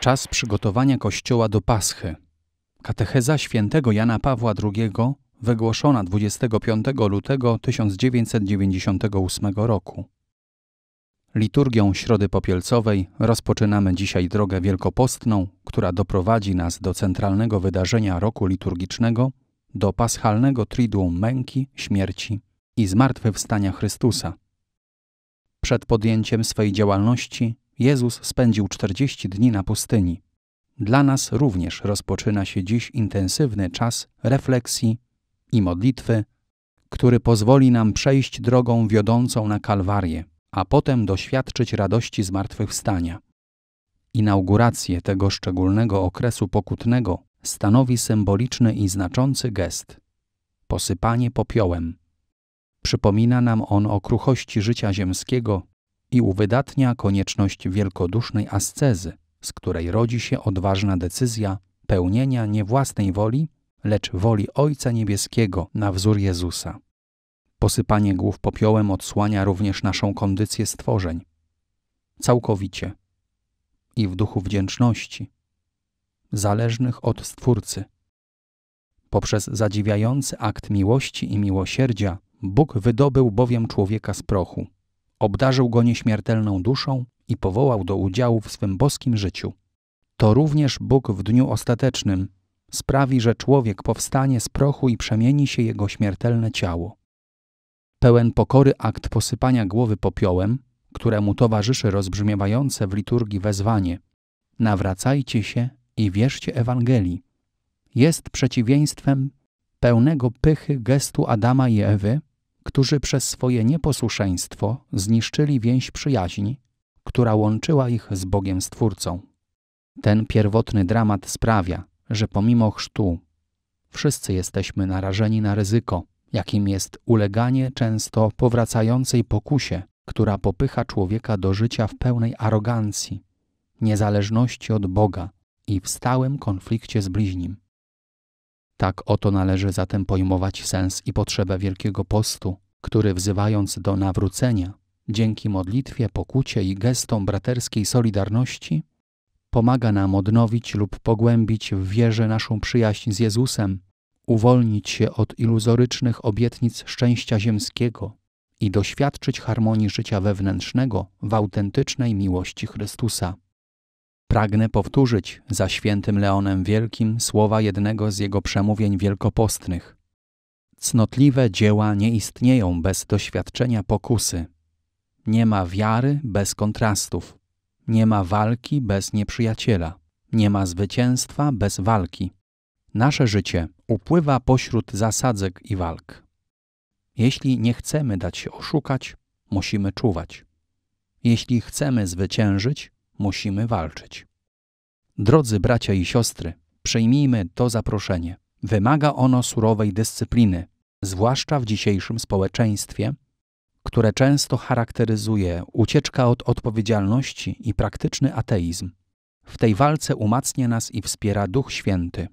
Czas przygotowania Kościoła do Paschy. Katecheza świętego Jana Pawła II, wygłoszona 25 lutego 1998 roku. Liturgią Środy Popielcowej rozpoczynamy dzisiaj drogę wielkopostną, która doprowadzi nas do centralnego wydarzenia roku liturgicznego, do paschalnego triduum męki, śmierci i zmartwychwstania Chrystusa. Przed podjęciem swej działalności Jezus spędził 40 dni na pustyni. Dla nas również rozpoczyna się dziś intensywny czas refleksji i modlitwy, który pozwoli nam przejść drogą wiodącą na Kalwarię, a potem doświadczyć radości zmartwychwstania. Inaugurację tego szczególnego okresu pokutnego stanowi symboliczny i znaczący gest posypanie popiołem. Przypomina nam on o kruchości życia ziemskiego i uwydatnia konieczność wielkodusznej ascezy, z której rodzi się odważna decyzja pełnienia nie własnej woli, lecz woli Ojca Niebieskiego na wzór Jezusa. Posypanie głów popiołem odsłania również naszą kondycję stworzeń. Całkowicie i w duchu wdzięczności, zależnych od Stwórcy. Poprzez zadziwiający akt miłości i miłosierdzia Bóg wydobył bowiem człowieka z prochu obdarzył go nieśmiertelną duszą i powołał do udziału w swym boskim życiu. To również Bóg w dniu ostatecznym sprawi, że człowiek powstanie z prochu i przemieni się jego śmiertelne ciało. Pełen pokory akt posypania głowy popiołem, któremu towarzyszy rozbrzmiewające w liturgii wezwanie: Nawracajcie się i wierzcie Ewangelii. Jest przeciwieństwem pełnego pychy gestu Adama i Ewy, którzy przez swoje nieposłuszeństwo zniszczyli więź przyjaźni, która łączyła ich z Bogiem Stwórcą. Ten pierwotny dramat sprawia, że pomimo chrztu wszyscy jesteśmy narażeni na ryzyko, jakim jest uleganie często powracającej pokusie, która popycha człowieka do życia w pełnej arogancji, niezależności od Boga i w stałym konflikcie z bliźnim. Tak oto należy zatem pojmować sens i potrzebę Wielkiego Postu, który wzywając do nawrócenia, dzięki modlitwie, pokucie i gestom braterskiej solidarności, pomaga nam odnowić lub pogłębić w wierze naszą przyjaźń z Jezusem, uwolnić się od iluzorycznych obietnic szczęścia ziemskiego i doświadczyć harmonii życia wewnętrznego w autentycznej miłości Chrystusa. Pragnę powtórzyć za świętym Leonem Wielkim słowa jednego z jego przemówień wielkopostnych. Cnotliwe dzieła nie istnieją bez doświadczenia pokusy. Nie ma wiary bez kontrastów. Nie ma walki bez nieprzyjaciela. Nie ma zwycięstwa bez walki. Nasze życie upływa pośród zasadzek i walk. Jeśli nie chcemy dać się oszukać, musimy czuwać. Jeśli chcemy zwyciężyć, musimy walczyć. Drodzy bracia i siostry, przyjmijmy to zaproszenie. Wymaga ono surowej dyscypliny, zwłaszcza w dzisiejszym społeczeństwie, które często charakteryzuje ucieczka od odpowiedzialności i praktyczny ateizm. W tej walce umacnia nas i wspiera Duch Święty.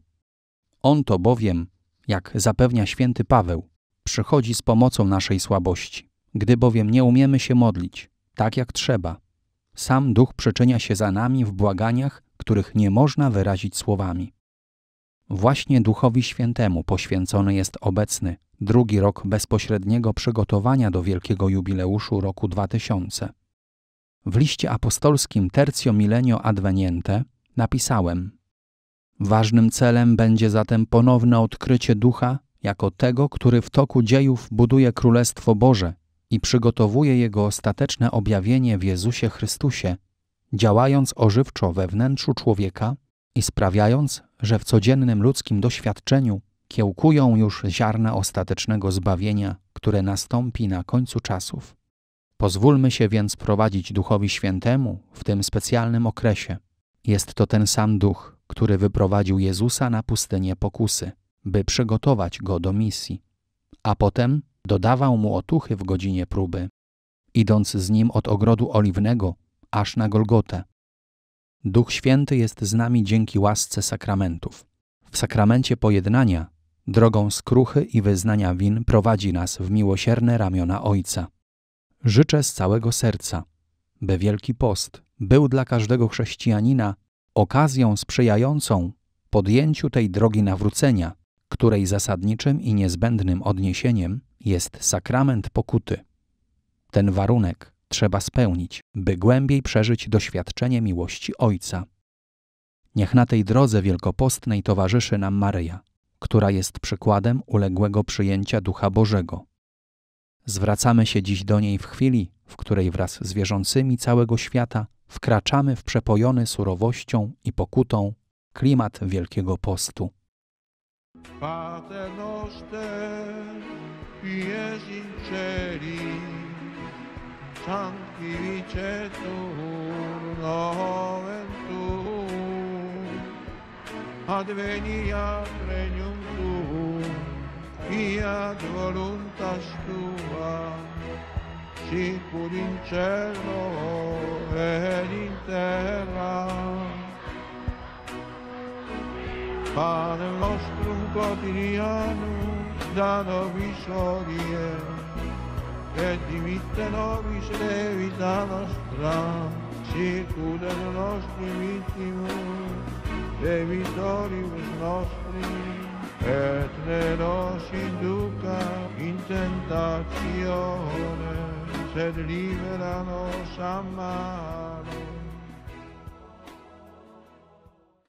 On to bowiem, jak zapewnia święty Paweł, przychodzi z pomocą naszej słabości. Gdy bowiem nie umiemy się modlić tak jak trzeba, sam Duch przyczynia się za nami w błaganiach, których nie można wyrazić słowami. Właśnie Duchowi Świętemu poświęcony jest obecny, drugi rok bezpośredniego przygotowania do wielkiego jubileuszu roku 2000. W liście apostolskim Tercio Milenio Adveniente napisałem: Ważnym celem będzie zatem ponowne odkrycie Ducha jako tego, który w toku dziejów buduje Królestwo Boże i przygotowuje jego ostateczne objawienie w Jezusie Chrystusie, działając ożywczo we wnętrzu człowieka i sprawiając, że w codziennym ludzkim doświadczeniu kiełkują już ziarna ostatecznego zbawienia, które nastąpi na końcu czasów. Pozwólmy się więc prowadzić Duchowi Świętemu w tym specjalnym okresie. Jest to ten sam Duch, który wyprowadził Jezusa na pustynię pokusy, by przygotować go do misji. A potem Dodawał mu otuchy w godzinie próby, idąc z nim od ogrodu oliwnego aż na Golgotę. Duch Święty jest z nami dzięki łasce sakramentów. W sakramencie pojednania, drogą skruchy i wyznania win, prowadzi nas w miłosierne ramiona Ojca. Życzę z całego serca, by Wielki Post był dla każdego chrześcijanina okazją sprzyjającą podjęciu tej drogi nawrócenia, której zasadniczym i niezbędnym odniesieniem jest sakrament pokuty. Ten warunek trzeba spełnić, by głębiej przeżyć doświadczenie miłości Ojca. Niech na tej drodze wielkopostnej towarzyszy nam Maryja, która jest przykładem uległego przyjęcia Ducha Bożego. Zwracamy się dziś do niej w chwili, w której wraz z wierzącymi całego świata wkraczamy w przepojony surowością i pokutą klimat Wielkiego Postu. Pater noster, Limpi e sinceri, santi vice turno ventù, advenia regnum tuum, fiat voluntas tua, sicur in cielo ed in terra. Padre nostrum quotidianum, da nobis e et dimitte nobis levita nostra, circude nostri vittimus, debitoribus nostri, et ne nos induca in tentazione, sed libera nos a